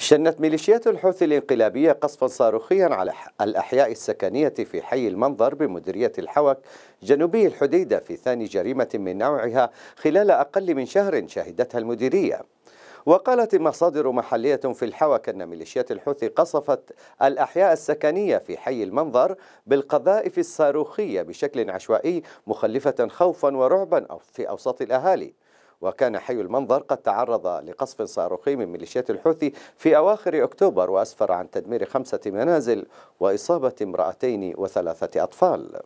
شنت ميليشيات الحوثي الانقلابية قصفا صاروخيا على الأحياء السكنية في حي المنظر بمديرية الحوك جنوبي الحديدة في ثاني جريمة من نوعها خلال أقل من شهر شهدتها المديرية وقالت مصادر محلية في الحوك أن ميليشيات الحوثي قصفت الأحياء السكنية في حي المنظر بالقذائف الصاروخية بشكل عشوائي مخلفة خوفا ورعبا في أوساط الأهالي وكان حي المنظر قد تعرض لقصف صاروخي من ميليشيات الحوثي في أواخر أكتوبر وأسفر عن تدمير خمسة منازل وإصابة امرأتين وثلاثة أطفال